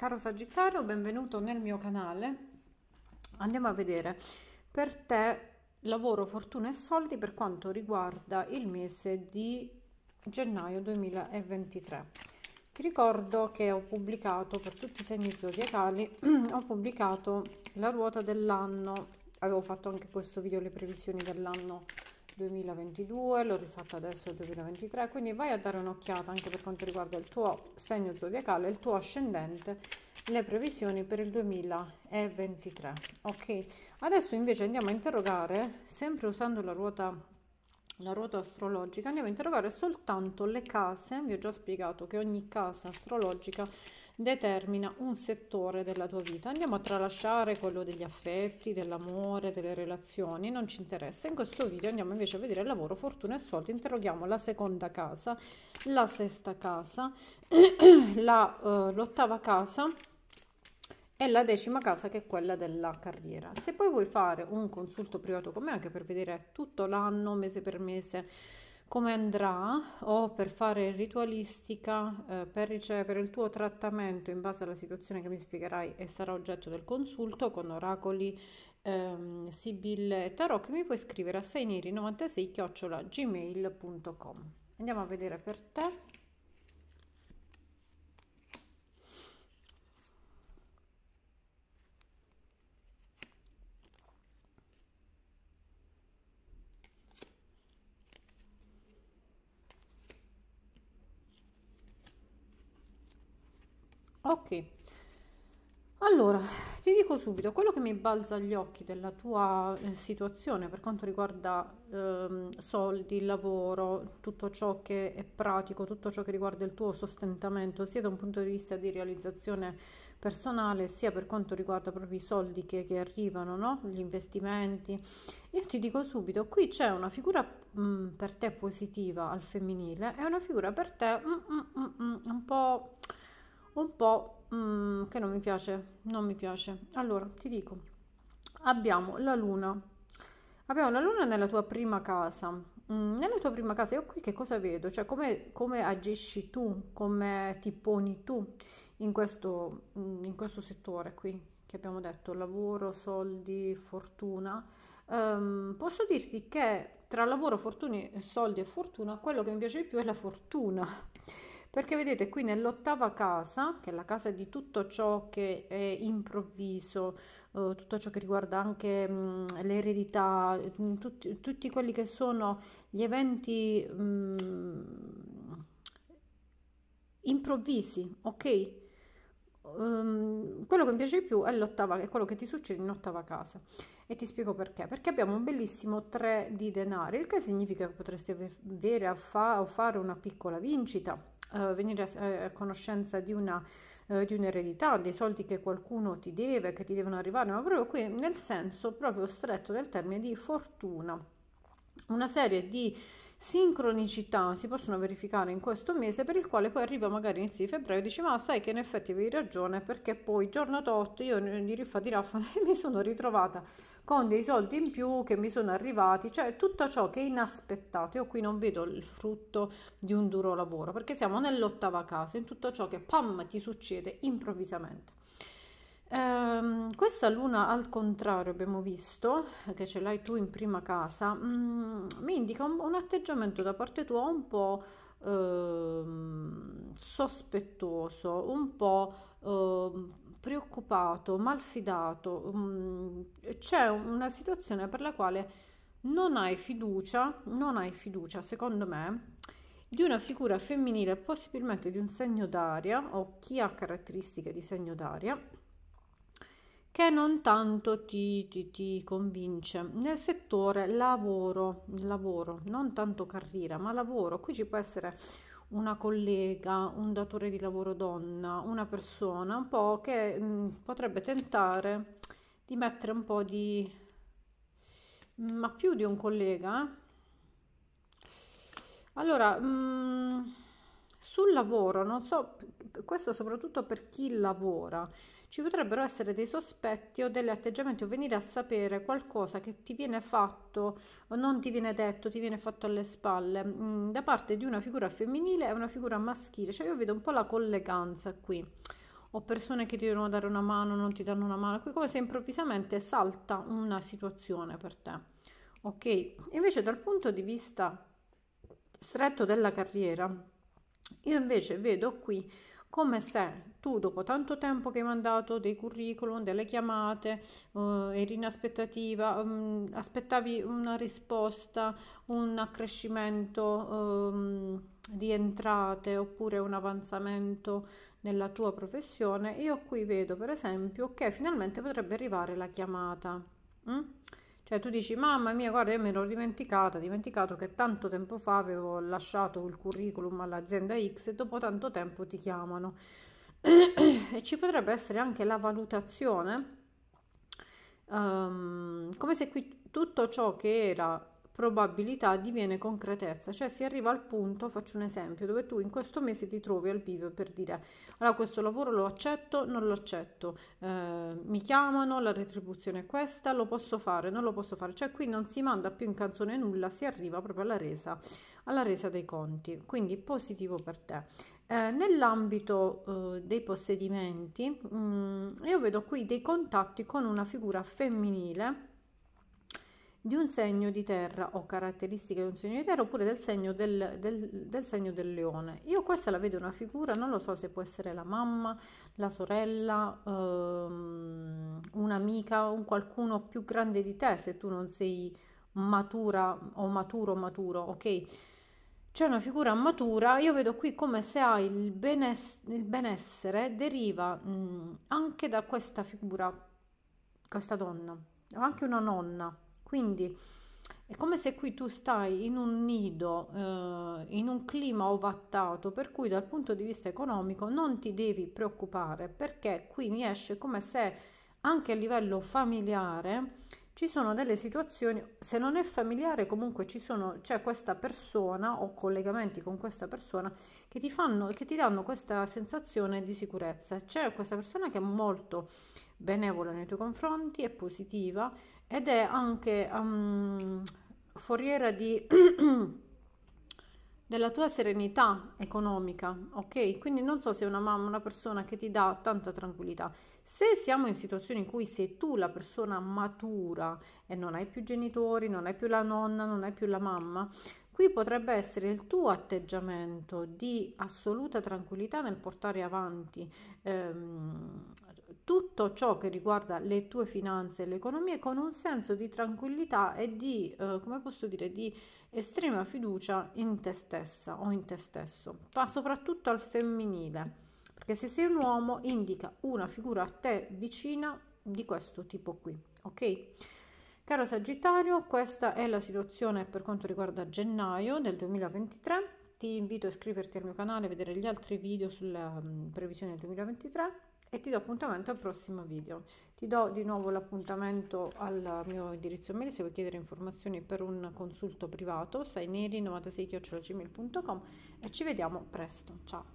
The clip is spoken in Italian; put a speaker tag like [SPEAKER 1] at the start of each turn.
[SPEAKER 1] Caro Sagittario, benvenuto nel mio canale. Andiamo a vedere per te lavoro, fortuna e soldi per quanto riguarda il mese di gennaio 2023. Ti ricordo che ho pubblicato per tutti i segni zodiacali, ho pubblicato la ruota dell'anno, avevo fatto anche questo video le previsioni dell'anno 2022 l'ho rifatto adesso 2023 quindi vai a dare un'occhiata anche per quanto riguarda il tuo segno zodiacale il tuo ascendente le previsioni per il 2023 ok adesso invece andiamo a interrogare sempre usando la ruota la ruota astrologica andiamo a interrogare soltanto le case vi ho già spiegato che ogni casa astrologica determina un settore della tua vita. Andiamo a tralasciare quello degli affetti, dell'amore, delle relazioni, non ci interessa. In questo video andiamo invece a vedere lavoro, fortuna e soldi. Interroghiamo la seconda casa, la sesta casa, la, uh, l'ottava casa e la decima casa che è quella della carriera. Se poi vuoi fare un consulto privato con me anche per vedere tutto l'anno, mese per mese, come andrà o per fare ritualistica eh, per ricevere il tuo trattamento in base alla situazione che mi spiegherai e sarà oggetto del consulto con oracoli ehm, Sibille e Tarot che mi puoi scrivere a 6neri96 gmail.com andiamo a vedere per te Ok, allora ti dico subito, quello che mi balza agli occhi della tua eh, situazione per quanto riguarda eh, soldi, lavoro, tutto ciò che è pratico, tutto ciò che riguarda il tuo sostentamento, sia da un punto di vista di realizzazione personale, sia per quanto riguarda proprio i soldi che, che arrivano, no? gli investimenti, io ti dico subito, qui c'è una figura mh, mm, per te positiva al femminile e una figura per te mh, mm, mh, mm, un po' un po' mm, che non mi piace, non mi piace. Allora, ti dico, abbiamo la luna. Abbiamo la luna nella tua prima casa. Mm, nella tua prima casa io qui che cosa vedo? Cioè come, come agisci tu, come ti poni tu in questo, mm, in questo settore qui che abbiamo detto, lavoro, soldi, fortuna. Um, posso dirti che tra lavoro, fortuni, soldi e fortuna, quello che mi piace di più è la fortuna perché vedete qui nell'ottava casa che è la casa di tutto ciò che è improvviso eh, tutto ciò che riguarda anche mm, l'eredità mm, tutti, tutti, quelli che sono gli eventi mh, mm, improvvisi ok um, quello che mi piace di più è l'ottava è quello che ti succede in ottava casa e ti spiego perché perché abbiamo un bellissimo 3 di denari il che significa che potresti avere a fa- fare una piccola vincita eh, venire a, eh, a, conoscenza di una eh, di un'eredità, dei soldi che qualcuno ti deve, che ti devono arrivare, ma proprio qui nel senso proprio stretto del termine di fortuna. Una serie di sincronicità si possono verificare in questo mese per il quale poi arriva magari inizio di febbraio e dici ma sai che in effetti avevi ragione perché poi giorno 8 io di riffa di raffa mi sono ritrovata con dei soldi in più che mi sono arrivati, cioè tutto ciò che è inaspettato. Io qui non vedo il frutto di un duro lavoro, perché siamo nell'ottava casa, in tutto ciò che pam ti succede improvvisamente. Ehm, questa luna al contrario abbiamo visto eh, che ce l'hai tu in prima casa mh, mm, mi indica un, un, atteggiamento da parte tua un po' ehm, sospettoso un po' ehm, preoccupato, malfidato, mm, c'è una situazione per la quale non hai fiducia, non hai fiducia, secondo me, di una figura femminile, possibilmente di un segno d'aria o chi ha caratteristiche di segno d'aria, che non tanto ti, ti, ti convince nel settore lavoro, lavoro, non tanto carriera, ma lavoro. Qui ci può essere una collega, un datore di lavoro donna, una persona un po' che mh, mm, potrebbe tentare di mettere un po' di... ma più di un collega. Eh. Allora, mh, mm, sul lavoro, non so, questo soprattutto per chi lavora, ci potrebbero essere dei sospetti o degli atteggiamenti o venire a sapere qualcosa che ti viene fatto o non ti viene detto, ti viene fatto alle spalle mh, mm, da parte di una figura femminile e una figura maschile, cioè io vedo un po' la colleganza qui o persone che ti devono dare una mano, non ti danno una mano, qui come se improvvisamente salta una situazione per te. Ok, invece dal punto di vista stretto della carriera, io invece vedo qui come se tu dopo tanto tempo che hai mandato dei curriculum, delle chiamate, eh, eri in aspettativa, um, aspettavi una risposta, un accrescimento um, di entrate oppure un avanzamento nella tua professione, io qui vedo per esempio che finalmente potrebbe arrivare la chiamata. Mm? Cioè tu dici, mamma mia, guarda, io me l'ho dimenticata, dimenticato che tanto tempo fa avevo lasciato il curriculum all'azienda X e dopo tanto tempo ti chiamano. e ci potrebbe essere anche la valutazione, um, come se qui tutto ciò che era probabilità diviene concretezza, cioè si arriva al punto, faccio un esempio, dove tu in questo mese ti trovi al vivo per dire allora questo lavoro lo accetto, non lo accetto, eh, mi chiamano, la retribuzione è questa, lo posso fare, non lo posso fare, cioè qui non si manda più in canzone nulla, si arriva proprio alla resa, alla resa dei conti, quindi positivo per te. Eh, nell'ambito eh, dei possedimenti mh, mm, io vedo qui dei contatti con una figura femminile di un segno di terra o caratteristiche di un segno di terra oppure del segno del, del, del segno del leone. Io questa la vedo una figura, non lo so se può essere la mamma, la sorella, ehm, un'amica, un qualcuno più grande di te se tu non sei matura o maturo maturo, ok? C'è una figura matura, io vedo qui come se hai il, beness- il benessere deriva mh, anche da questa figura, questa donna, anche una nonna, quindi è come se qui tu stai in un nido, eh, in un clima ovattato, per cui dal punto di vista economico non ti devi preoccupare perché qui mi esce come se anche a livello familiare ci sono delle situazioni, se non è familiare comunque ci sono, c'è questa persona o collegamenti con questa persona che ti, fanno, che ti danno questa sensazione di sicurezza. C'è questa persona che è molto benevola nei tuoi confronti, è positiva ed è anche um, foriera di... della tua serenità economica, ok? Quindi non so se è una mamma, una persona che ti dà tanta tranquillità. Se siamo in situazioni in cui sei tu la persona matura e non hai più genitori, non hai più la nonna, non hai più la mamma, qui potrebbe essere il tuo atteggiamento di assoluta tranquillità nel portare avanti ehm, tutto ciò che riguarda le tue finanze e l'economia con un senso di tranquillità e di, eh, come posso dire, di estrema fiducia in te stessa o in te stesso, ma soprattutto al femminile, perché se sei un uomo indica una figura a te vicina di questo tipo qui, ok? Caro Sagittario, questa è la situazione per quanto riguarda gennaio del 2023. Ti invito a iscriverti al mio canale e vedere gli altri video sulla mm, previsione del 2023 e ti do appuntamento al prossimo video. Ti do di nuovo l'appuntamento al mio indirizzo mail se vuoi chiedere informazioni per un consulto privato, sai neri96-gmail.com e ci vediamo presto. Ciao!